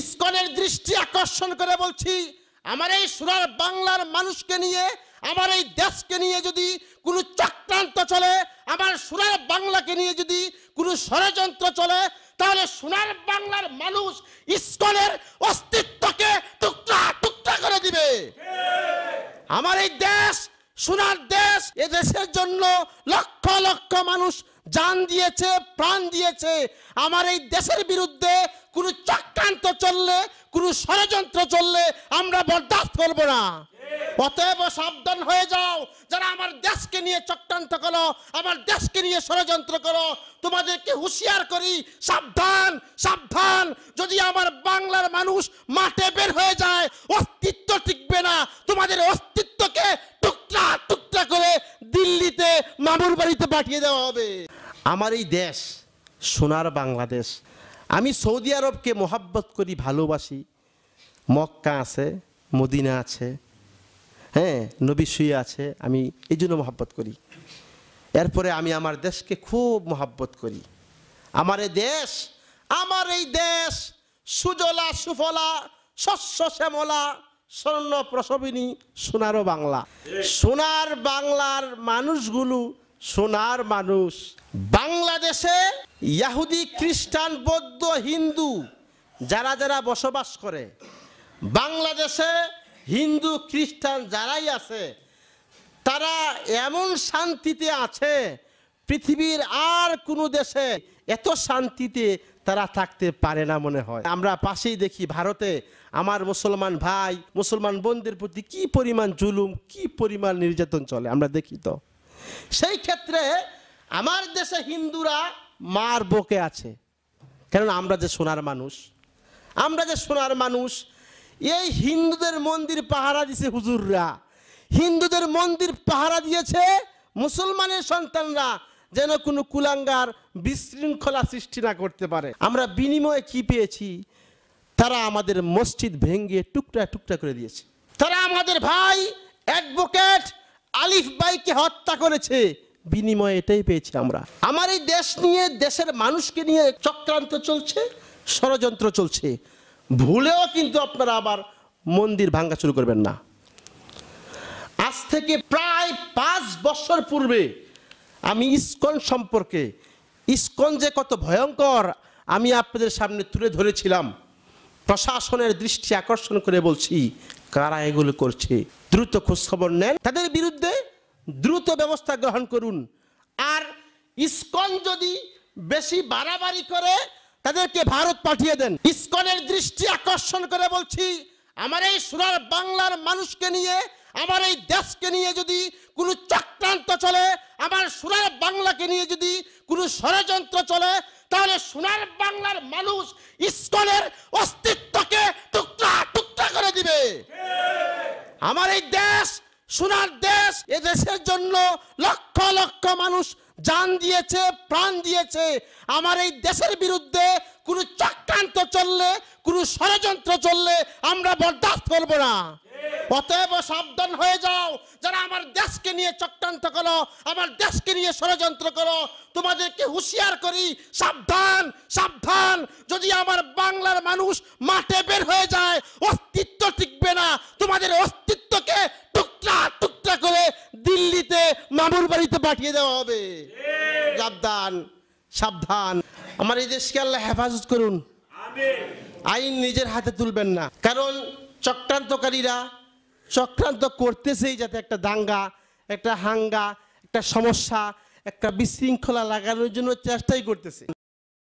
ইস্কনের দৃষ্টি আকর্ষণ করে বলছি আমার এই সুরার বাংলার মানুষকে নিয়ে আমার এই দেশকে নিয়ে যদি কোনো চক্রান্ত চলে আমার সুরার বাংলাকে নিয়ে যদি কোনো ষড়যন্ত্র চলে তাহলে সোনার বাংলার মানুষ ইস্কনের অস্তিত্বকে টুকরা টুকরা করে দিবে আমার এই দেশ সোনার দেশ এ দেশের জন্য লক্ষ লক্ষ মানুষ যান দিয়েছে প্রাণ দিয়েছে আমার এই দেশের বিরুদ্ধে কোনো চক্রান্ত চললে কোনো ষড়যন্ত্র চললে আমরা বরদাস্ত করব না অতএব সাবধান হয়ে যাও যারা আমার দেশকে নিয়ে চক্রান্ত করো আমার দেশকে নিয়ে ষড়যন্ত্র করো তোমাদেরকে হুঁশিয়ার করি সাবধান সাবধান যদি আমার বাংলার মানুষ মাঠে বের হয়ে যায় অস্তিত্ব টিকবে না তোমাদের অস্তিত্বকে টুকরা টুকরা করে দিল্লিতে মামুর বাড়িতে পাঠিয়ে দেওয়া হবে আমার এই দেশ সোনার বাংলাদেশ আমি সৌদি আরবকে মোহাব্বত করি ভালোবাসি মক্কা আছে মদিনা আছে হ্যাঁ নবী শুয়ে আছে আমি এই জন্য মহাব্বত করি এরপরে আমি আমার দেশকে খুব মহাব্বত করি আমার এই দেশ আমার এই দেশ সুজলা সুফলা শস্য শ্যামলা স্বর্ণ প্রসবিনী সোনারও বাংলা সোনার বাংলার মানুষগুলো সোনার মানুষ বাংলাদেশে ইয়াহুদি খ্রিস্টান বৌদ্ধ হিন্দু যারা যারা বসবাস করে বাংলাদেশে হিন্দু খ্রিস্টান যারাই আছে তারা এমন শান্তিতে আছে পৃথিবীর আর কোনো দেশে এত শান্তিতে তারা থাকতে পারে না মনে হয় আমরা পাশেই দেখি ভারতে আমার মুসলমান ভাই মুসলমান বোনদের প্রতি কি পরিমাণ জুলুম কি পরিমাণ নির্যাতন চলে আমরা দেখি তো সেই ক্ষেত্রে আমার দেশে হিন্দুরা মার বকে আছে কেননা আমরা যে সোনার মানুষ আমরা যে সোনার মানুষ এই হিন্দুদের মন্দির পাহারা দিছে হুজুররা হিন্দুদের মন্দির পাহারা দিয়েছে মুসলমানের সন্তানরা যেন কোনো কুলাঙ্গার বিশৃঙ্খলা সৃষ্টি না করতে পারে আমরা বিনিময়ে কি পেয়েছি তারা আমাদের মসজিদ ভেঙ্গে টুকরা টুকরা করে দিয়েছে তারা আমাদের ভাই অ্যাডভোকেট আলিফ বাইকে হত্যা করেছে বিনিময়ে এটাই পেয়েছি আমরা আমার এই দেশ নিয়ে দেশের মানুষকে নিয়ে চক্রান্ত চলছে ষড়যন্ত্র চলছে ভুলেও কিন্তু আপনারা আবার মন্দির ভাঙ্গা শুরু করবেন না আজ থেকে প্রায় পাঁচ বছর পূর্বে আমি ইস্কন সম্পর্কে ইস্কন যে কত ভয়ঙ্কর আমি আপনাদের সামনে তুলে ধরেছিলাম প্রশাসনের দৃষ্টি আকর্ষণ করে বলছি কারা এগুলো করছে দ্রুত খোঁজখবর নেন তাদের বিরুদ্ধে দ্রুত ব্যবস্থা গ্রহণ করুন আর ইস্কন যদি বেশি বাড়াবাড়ি করে তাদেরকে ভারত পাঠিয়ে দেন ইস্কনের দৃষ্টি আকর্ষণ করে বলছি আমার এই সুরার বাংলার মানুষকে নিয়ে আমার এই দেশকে নিয়ে যদি কোনো চক্রান্ত চলে আমার সোনার বাংলাকে নিয়ে যদি কোনো ষড়যন্ত্র চলে তাহলে সোনার বাংলার মানুষ ইস্কনের অস্তিত্বকে টুকরা টুকরা করে দিবে আমার এই দেশ সোনার দেশ এ দেশের জন্য লক্ষ লক্ষ মানুষ যান দিয়েছে প্রাণ দিয়েছে আমার এই দেশের বিরুদ্ধে কোনো চক্রান্ত চললে কোনো ষড়যন্ত্র চললে আমরা বরদাস্ত করবো না অতএব সাবধান হয়ে যাও যারা আমার দেশকে নিয়ে চক্রান্ত করো আমার দেশকে নিয়ে ষড়যন্ত্র করো তোমাদেরকে হুঁশিয়ার করি সাবধান সাবধান যদি আমার বাংলার মানুষ মাঠে বের হয়ে যায় অস্তিত্ব টিকবে না তোমাদের অস্তিত্বকে টুকরা টুকরা করে দিল্লিতে মামুর বাড়িতে পাঠিয়ে দেওয়া হবে সাবধান সাবধান আমার এই দেশকে আল্লাহ হেফাজত করুন আইন নিজের হাতে তুলবেন না কারণ চক্রান্তকারীরা চক্রান্ত করতেছেই যাতে একটা দাঙ্গা একটা হাঙ্গা একটা সমস্যা একটা বিশৃঙ্খলা লাগানোর জন্য চেষ্টাই করতেছে